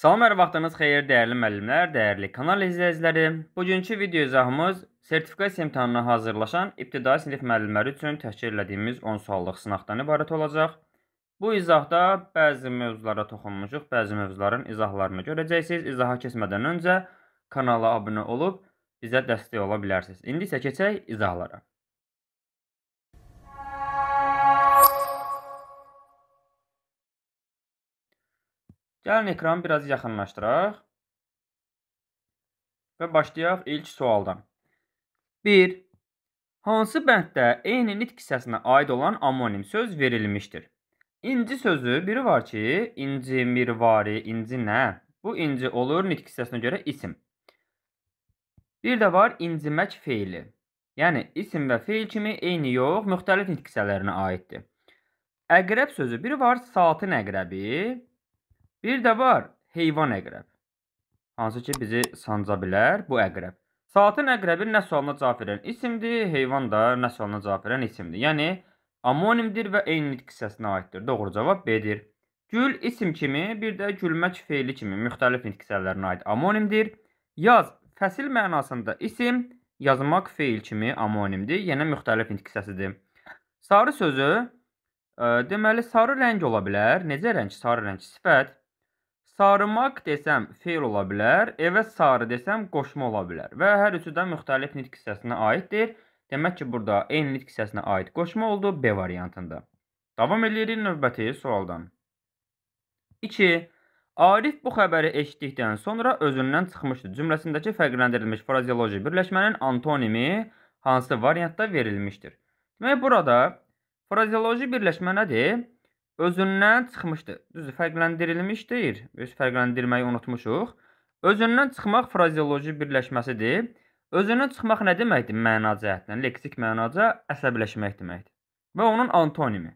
Salam, hər vaxtınız xeyir, dəyərli müəllimlər, dəyərli kanal izləyiciləri. Bugünkü video izahımız sertifikasiya imtahanına hazırlaşan ibtidai sinif müəllimləri üçün təşkil elədiyimiz 10 suallıq sınaqdan ibarət olacaq. Bu izahda bəzi mövzulara toxunmuşuq, bəzi mövzuların izahlarını görəcəksiniz. İzaha keçmədən öncə kanala abunə olub bizə dəstək ola bilərsiniz. İndi isə keçək izahlara. Gəlin ekranı biraz yaxınlaşdıraq. Və başlayaq ilk sualdan. 1. Hansı bənddə eyni nitq hissəsinə aid olan amonim söz verilmişdir? İnci sözü biri var ki, inci, mirvari, inci nə? Bu inci olur nitq hissəsinə görə isim. Bir də var incimək feili. Yəni isim və feil kimi eyni yox, müxtəlif nitq hissələrinə aiddir. Əqrəb sözü biri var saatin əqrəbi, Bir də var heyvan əqrəb. Hansı ki, bizi sanca bilər bu əqrəb. Saatin əqrəbi nə sualına cavab verən isimdir, heyvan da nə sualına cavab verən isimdir. Yəni, amonimdir və eyni nitq hissəsinə aiddir. Doğru cavab B-dir. Gül isim kimi, bir də gülmək feili kimi müxtəlif nitq hissələrinə aid amonimdir. Yaz fəsil mənasında isim, yazmaq feil kimi amonimdir, yəni müxtəlif nitq hissəsidir. Sarı sözü, e, deməli sarı rəng ola bilər. Necə rəng? Sarı rəng sifət. Sarımaq desəm feil ola bilər, evə sarı desəm qoşma ola bilər və hər üçü də müxtəlif nitq hissəsinə aiddir. Demək ki, burada eyni nitq hissəsinə aid qoşma oldu B variantında. Davam edirik növbəti sualdan. 2. Arif bu xəbəri eşitdikdən sonra özündən çıxmışdı. Cümləsindəki fərqləndirilmiş frazeoloji birləşmənin antonimi hansı variantda verilmişdir? Demək, burada frazeoloji birləşmə nədir? özündən çıxmışdır. Düzdür, fərqləndirilmiş deyir. Biz fərqləndirməyi unutmuşuq. Özündən çıxmaq frazeoloji birləşməsidir. Özündən çıxmaq nə deməkdir? Məna cəhətdən, leksik mənaca əsəbləşmək deməkdir. Və onun antonimi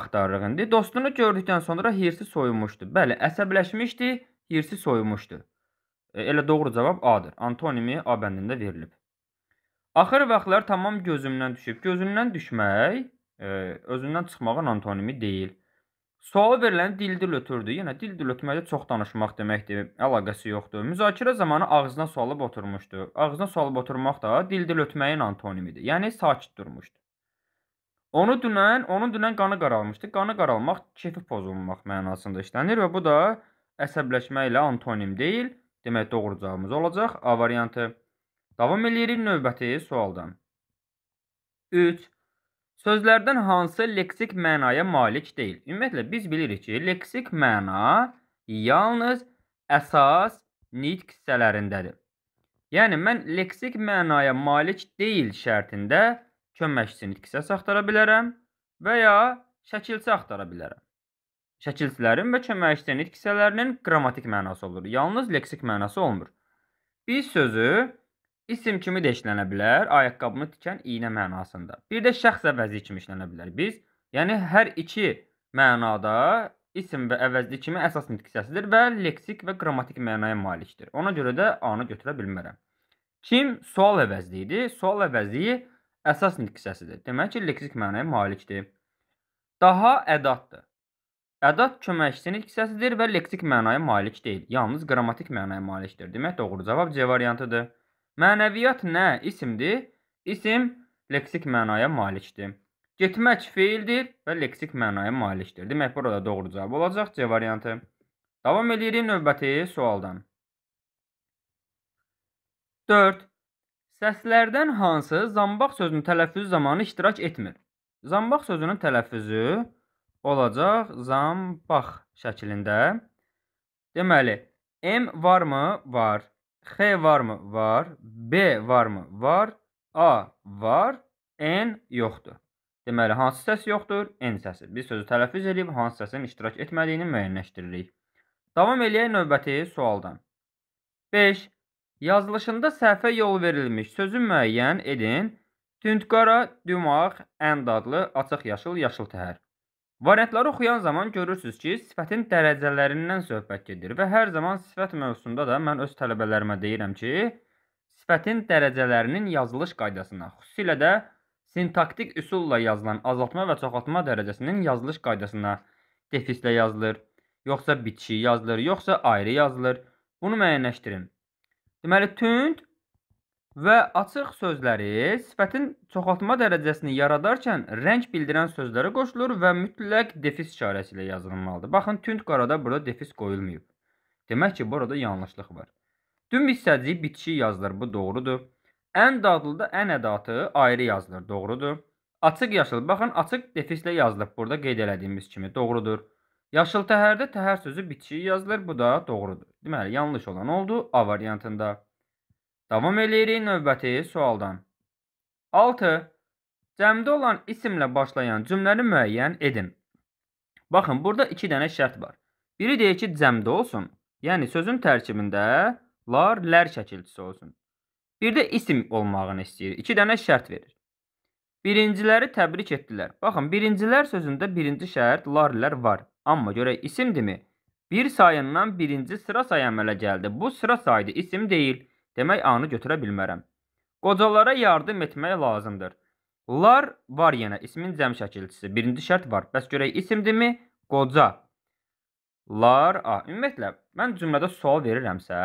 axtarırıq indi. Dostunu gördükdən sonra hirsi soyunmuşdu. Bəli, əsəbləşmişdi, hirsi soyunmuşdu. E, elə doğru cavab A-dır. Antonimi A bəndində verilib. Axır vaxtlar tamam gözümdən düşüb. Gözündən düşmək özündən çıxmağın antonimi deyil. Sualı veriləni dil-dil ötürdü. Yenə dil-dil ötməkdə çox danışmaq deməkdir. Əlaqəsi yoxdur. Müzakirə zamanı ağzına sualıb oturmuşdu. Ağzına sualıb oturmaq da dil-dil ötməyin antonimidir. Yəni sakit durmuşdu. Onu dünən, onun dünən qanı qaralmışdı. Qanı qaralmaq kefi pozulmaq mənasında işlənir və bu da əsəbləşmə ilə antonim deyil. Demək doğru cavabımız olacaq A variantı. Davam eləyirik növbəti sualdan. 3 Sözlərdən hansı leksik mənaya malik deyil? Ümumiyyətlə biz bilirik ki, leksik məna yalnız əsas nitq hissələrindədir. Yəni mən leksik mənaya malik deyil şərtində köməkçi nitq hissəsi axtara bilərəm və ya şəkilçi axtara bilərəm. Şəkilçilərin və köməkçi nitq hissələrinin qrammatik mənası olur. Yalnız leksik mənası olmur. Biz sözü İsim kimi də işlənə bilər, ayaqqabımı tikən iynə mənasında. Bir də şəxs əvəzi kimi işlənə bilər biz. Yəni hər iki mənada isim və əvəzli kimi əsas nitq hissəsidir və leksik və qrammatik mənaya malikdir. Ona görə də A-nı götürə bilmərəm. Kim sual əvəzli idi? Sual əvəzliyi əsas nitq hissəsidir. Demək ki, leksik mənaya malikdir. Daha ədatdır. Ədad köməkçisi nitq hissəsidir və leksik mənaya malik deyil. Yalnız qrammatik mənaya malikdir. Demək doğru cavab C variantıdır. Mənəviyyat nə isimdir? İsim leksik mənaya malikdir. Getmək feildir və leksik mənaya malikdir. Demək, burada doğru cavab olacaq C variantı. Davam edirik növbəti sualdan. 4. Səslərdən hansı zambaq sözünün tələffüzü zamanı iştirak etmir? Zambaq sözünün tələffüzü olacaq zambaq şəklində. Deməli, M varmı? Var. X var mı? Var. B var mı? Var. A var. N yoxdur. Deməli, hansı səs yoxdur? N səsi. Biz sözü tələffüz edib hansı səsin iştirak etmədiyini müəyyənləşdiririk. Davam eləyək növbəti sualdan. 5. Yazılışında səhvə yol verilmiş sözü müəyyən edin. Tündqara, dümağ, ənd adlı, açıq yaşıl, yaşıl təhər. Variantları oxuyan zaman görürsüz ki, sifətin dərəcələrindən söhbət gedir və hər zaman sifət mövzusunda da mən öz tələbələrimə deyirəm ki, sifətin dərəcələrinin yazılış qaydasına, xüsusilə də sintaktik üsulla yazılan azaltma və çoxaltma dərəcəsinin yazılış qaydasına defislə yazılır, yoxsa bitişik yazılır, yoxsa ayrı yazılır. Bunu müəyyənləşdirin. Deməli, tünd Və açıq sözləri sifətin çoxaltma dərəcəsini yaradarkən rəng bildirən sözlərə qoşulur və mütləq defis işarəsi ilə yazılmalıdır. Baxın, tünd qarada burada defis qoyulmayıb. Demək ki, burada yanlışlıq var. Düm hissəciyi bitişik yazılır, bu doğrudur. Ən dadlıda ən ədatı ayrı yazılır, doğrudur. Açıq yaşıl, baxın, açıq defislə yazılıb burada qeyd elədiyimiz kimi, doğrudur. Yaşıl təhərdə təhər sözü bitişik yazılır, bu da doğrudur. Deməli, yanlış olan oldu A variantında. Davam eləyirik növbəti sualdan. 6. Cəmdə olan isimlə başlayan cümləni müəyyən edin. Baxın, burada 2 dənə şərt var. Biri deyir ki, cəmdə olsun, yəni sözün tərkibində lar, lər şəkilçisi olsun. Bir də isim olmağını istəyir. 2 dənə şərt verir. Birinciləri təbrik etdilər. Baxın, birincilər sözündə birinci şərt lar, lər var. Amma görək isimdirmi? Bir sayından birinci sıra sayı əmələ gəldi. Bu sıra saydı, isim deyil. Demək anı götürə bilmərəm. Qocalara yardım etmək lazımdır. Lar var yenə ismin cəm şəkilçisi. Birinci şərt var. Bəs görək isimdirmi? Qoca. Lar, a, ümumiyyətlə mən cümlədə sual verirəmsə,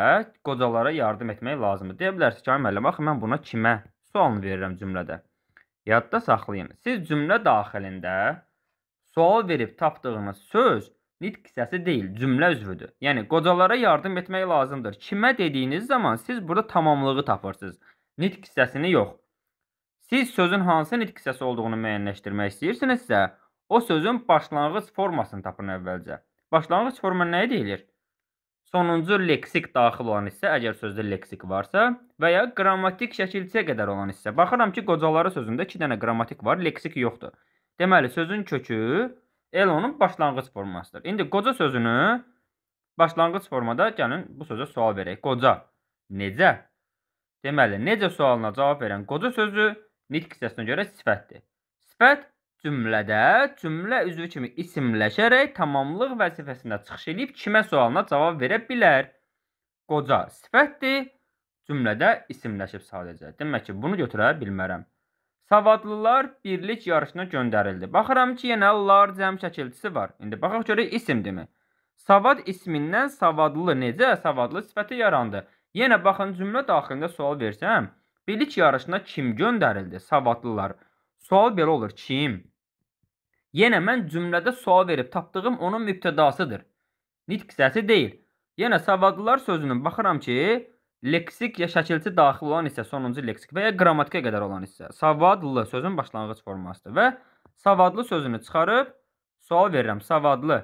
qocalara yardım etmək lazımdır. Deyə bilərsiniz ki, müəllim, axı mən buna kimə sualını verirəm cümlədə. Yadda saxlayın. Siz cümlə daxilində sual verib tapdığınız söz nitq hissəsi deyil, cümlə üzvüdür. Yəni qocalara yardım etmək lazımdır. Kimə dediyiniz zaman siz burada tamamlığı tapırsınız. Nitq hissəsini yox. Siz sözün hansı nitq hissəsi olduğunu müəyyənləşdirmək istəyirsinizsə, o sözün başlanğıc formasını tapın əvvəlcə. Başlanğıc forma nəyə deyilir? Sonuncu leksik daxil olan hissə, əgər sözdə leksik varsa, və ya qrammatik şəkilçiyə qədər olan hissə. Baxıram ki, qocaları sözündə 2 dənə qrammatik var, leksik yoxdur. Deməli, sözün kökü Elonun başlanğıc formasıdır. İndi qoca sözünü başlanğıc formada gəlin bu sözə sual verək. Qoca necə? Deməli, necə sualına cavab verən qoca sözü nitq hissəsinə görə sifətdir. Sifət cümlədə cümlə üzvü kimi isimləşərək tamamlıq vəzifəsində çıxış edib kimə sualına cavab verə bilər. Qoca sifətdir, cümlədə isimləşib sadəcə. Demək ki, bunu götürə bilmərəm. Savadlılar birlik yarışına göndərildi. Baxıram ki, yenə lar cəm şəkilçisi var. İndi baxaq görək isimdirmi? Savad ismindən savadlı necə savadlı sifəti yarandı? Yenə baxın cümlə daxilində sual versəm, birlik yarışına kim göndərildi? Savadlılar. Sual belə olur, kim? Yenə mən cümlədə sual verib tapdığım onun mübtədasıdır. Nitq səsi deyil. Yenə savadlılar sözünün baxıram ki, Leksik ya şəkilçi daxil olan hissə sonuncu leksik və ya qrammatikaya qədər olan hissə savadlı sözün başlanğıc formasıdır və savadlı sözünü çıxarıb sual verirəm. Savadlı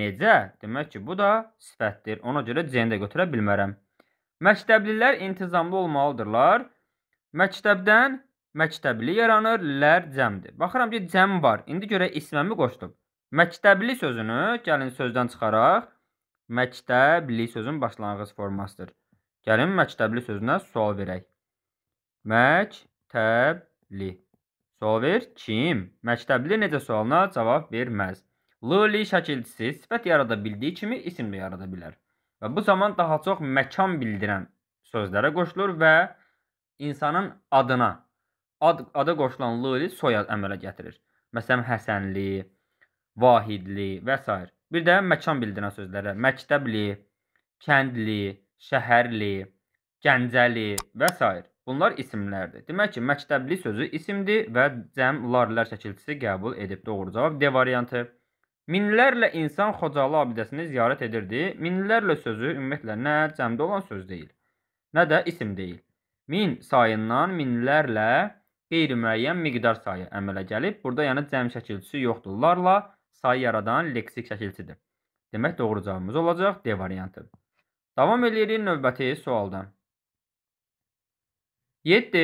necə? Demək ki, bu da sifətdir. Ona görə C-ni də götürə bilmərəm. Məktəblilər intizamlı olmalıdırlar. Məktəbdən məktəbli yaranır, lər cəmdir. Baxıram ki, cəm var. İndi görə isməmi qoşdum. Məktəbli sözünü gəlin sözdən çıxaraq məktəbli sözün başlanğıc formasıdır. Gəlin məktəbli sözünə sual verək. Məktəbli. Sual ver kim? Məktəbli necə sualına cavab verməz. Luli şəkilçisi sifət yarada bildiyi kimi isim də yarada bilər. Və bu zaman daha çox məkan bildirən sözlərə qoşulur və insanın adına, ad, ada qoşulan luli soyad əmələ gətirir. Məsələn, Həsənli, Vahidli və s. Bir də məkan bildirən sözlərə məktəbli, kəndli, Şəhərli, Gəncəli və s. Bunlar isimlərdir. Demək ki, məktəbli sözü isimdir və cəm larlər şəkilçisi qəbul edib. Doğru cavab D variantı. Minlərlə insan Xocalı abidəsini ziyarət edirdi. Minlərlə sözü ümumiyyətlə nə cəmdə olan söz deyil, nə də isim deyil. Min sayından minlərlə qeyri-müəyyən miqdar sayı əmələ gəlib. Burada yəni cəm şəkilçisi yoxdur. Larla sayı yaradan leksik şəkilçidir. Demək doğru cavabımız olacaq D variantı. Davam eləyirik növbəti sualdan. 7.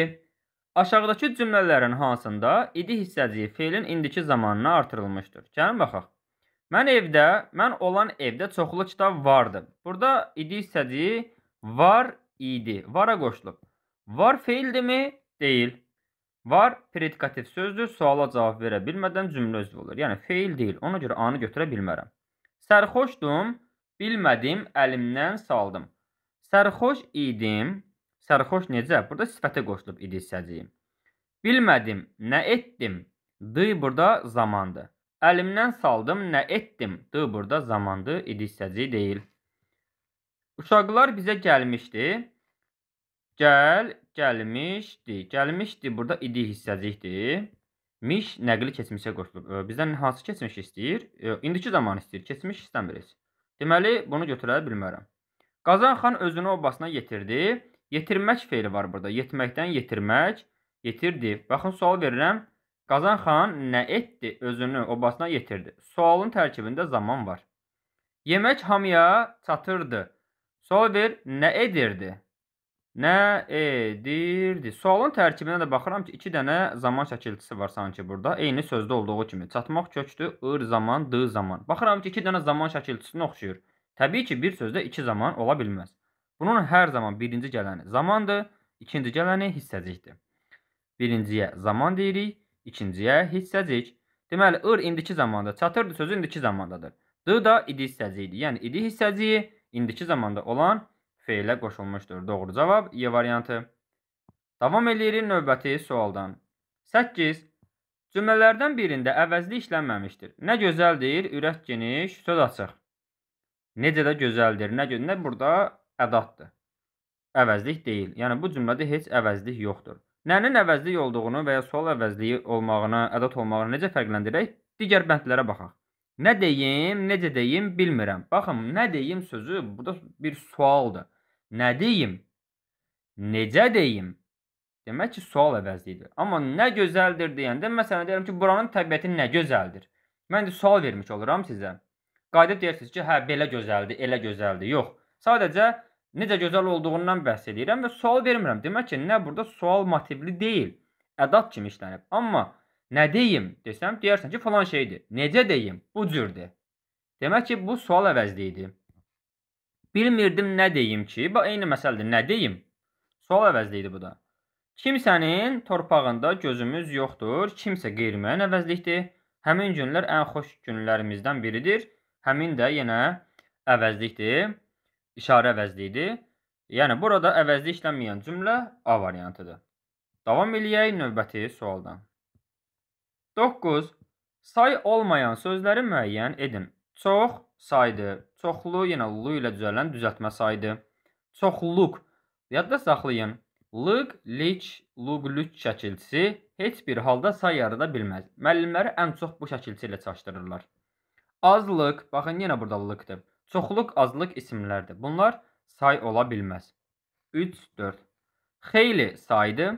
Aşağıdakı cümlələrin hansında idi hissəciyi feilin indiki zamanına artırılmışdır? Gəlin baxaq. Mən evdə, mən olan evdə çoxlu kitab vardı. Burada idi hissəciyi var idi. Vara qoşulub. Var feildimi? Deyil. Var predikativ sözdür. Suala cavab verə bilmədən cümlə üzvü olur. Yəni feil deyil. Ona görə anı götürə bilmərəm. Sərxoşdum. Bilmədim, əlimdən saldım. Sərxoş idim. Sərxoş necə? Burada sifətə qoşulub idi hissəciyi. Bilmədim, nə etdim? D burada zamandır. Əlimdən saldım, nə etdim? D burada zamandır, idi hissəciyi deyil. Uşaqlar bizə gəlmişdi. Gəl, gəlmişdi. Gəlmişdi burada idi hissəcikdir. Miş nəqli keçmişə qoşulur. Bizdən hansı keçmiş istəyir? E, indiki zaman istəyir. Keçmiş istəmirik. Deməli, bunu götürə bilmərəm. Qazan xan özünü obasına yetirdi. Yetirmək feili var burada. Yetməkdən yetirmək, yetirdi. Baxın, sual verirəm. Qazan xan nə etdi? Özünü obasına yetirdi. Sualın tərkibində zaman var. Yemək hamıya çatırdı. Sual ver, nə edirdi? Nə edirdi? Sualın tərkibinə də baxıram ki, 2 dənə zaman şəkilçisi var sanki burada. Eyni sözdə olduğu kimi. Çatmaq kökdür, ır zaman, dı zaman. Baxıram ki, 2 dənə zaman şəkilçisinə oxşuyur. Təbii ki, bir sözdə 2 zaman ola bilməz. Bunun hər zaman birinci gələni zamandır, ikinci gələni hissəcikdir. Birinciyə zaman deyirik, ikinciyə hissəcik. Deməli, ır indiki zamanda, çatırdı sözü indiki zamandadır. D da idi hissəciyidir. Yəni, idi hissəciyi indiki zamanda olan feylə qoşulmuşdur. Doğru cavab E variantı. Davam eləyirik növbəti sualdan. 8. Cümlələrdən birində əvəzli işlənməmişdir. Nə gözəldir, ürək geniş, söz açıq. Necə də gözəldir, nə gözəl, nə burada ədatdır. Əvəzlik deyil. Yəni bu cümlədə heç əvəzlik yoxdur. Nənin əvəzlik olduğunu və ya sual əvəzliyi olmağını, ədat olmağını necə fərqləndirək? Digər bəndlərə baxaq. Nə deyim, necə deyim bilmirəm. Baxın, nə deyim sözü burada bir sualdır. Nə deyim? Necə deyim? Demək ki, sual əvəzlidir. Amma nə gözəldir deyəndə məsələn deyirəm ki, buranın təbiəti nə gözəldir. Mən də sual vermiş oluram sizə. Qayıdıb deyirsiniz ki, hə, belə gözəldir, elə gözəldir. Yox. Sadəcə necə gözəl olduğundan bəhs edirəm və sual vermirəm. Demək ki, nə burada sual motivli deyil. Ədad kimi işlənib. Amma Nə deyim desəm, deyərsən ki, falan şeydir. Necə deyim? Bu cürdür. Demək ki, bu sual əvəzli idi. Bilmirdim nə deyim ki, bax eyni məsələdir, nə deyim? Sual əvəzli idi bu da. Kimsənin torpağında gözümüz yoxdur, kimsə qeyri-müəyyən əvəzlikdir. Həmin günlər ən xoş günlərimizdən biridir. Həmin də yenə əvəzlikdir, işarə əvəzliyidir. Yəni burada əvəzli işlənməyən cümlə A variantıdır. Davam eləyək növbəti sualdan. 9. Say olmayan sözləri müəyyən edin. Çox saydı, çoxlu yenə lu ilə düzələn düzəltmə saydı. Çoxluq yadda saxlayın. Lıq, liç, luqlüç şəkilçisi heç bir halda say yarada bilməz. Müəllimləri ən çox bu şəkilçi ilə çaşdırırlar. Azlıq, baxın yenə burada lıqdır. Çoxluq, azlıq isimlərdir. Bunlar say ola bilməz. 3, 4. Xeyli saydı.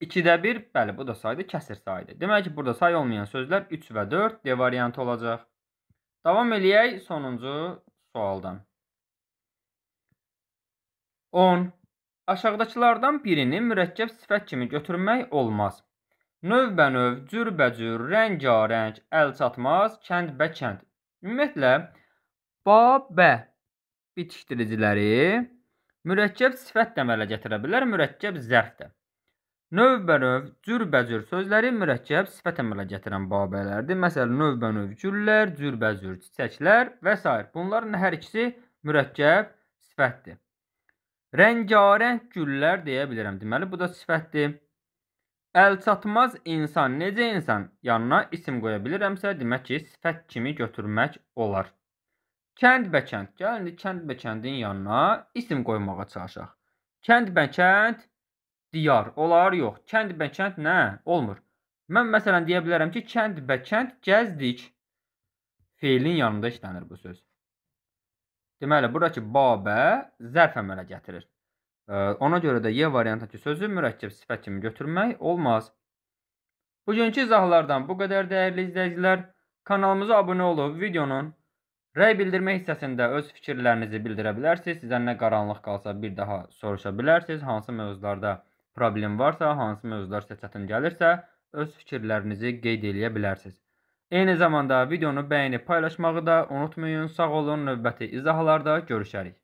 2-də 1, bəli, bu da saydır, kəsir sayıdır. Demək ki, burada say olmayan sözlər 3 və 4 D variantı olacaq. Davam eləyək sonuncu sualdan. 10. Aşağıdakılardan birini mürəkkəb sifət kimi götürmək olmaz. Növbənöv, cürbəcür, rəngarəng, əl çatmaz, kənd bə kənd. Ümumiyyətlə, ba, bə bitişdiriciləri mürəkkəb sifət də mələ gətirə bilər, mürəkkəb zərf də. Növbənöv, cürbəcür sözləri mürəkkəb sifət əmələ gətirən babələrdir. Məsələn, növbənöv güllər, cürbəcür çiçəklər və s. Bunların hər ikisi mürəkkəb sifətdir. Rəngarəng güllər deyə bilərəm. Deməli, bu da sifətdir. Əlçatmaz insan necə insan yanına isim qoya bilirəmsə, demək ki, sifət kimi götürmək olar. Kəndbəkənd. Gəlin kəndbəkəndin yanına isim qoymağa çalışaq. Kəndbəkənd diyar, olar yox. Kənd bə kənd nə? Olmur. Mən məsələn deyə bilərəm ki, kənd bə kənd gəzdik. Feilin yanında işlənir bu söz. Deməli, buradakı babə zərf əmələ gətirir. Ona görə də Y variantdakı sözü mürəkkəb sifət kimi götürmək olmaz. Bugünkü izahlardan bu qədər dəyərli izləyicilər. Kanalımıza abunə olub videonun rəy bildirmə hissəsində öz fikirlərinizi bildirə bilərsiniz. Sizə nə qaranlıq qalsa bir daha soruşa bilərsiniz. Hansı mövzularda problem varsa, hansı mövzular sizə çətin gəlirsə, öz fikirlərinizi qeyd eləyə bilərsiniz. Eyni zamanda videonu bəyənib paylaşmağı da unutmayın. Sağ olun, növbəti izahlarda görüşərik.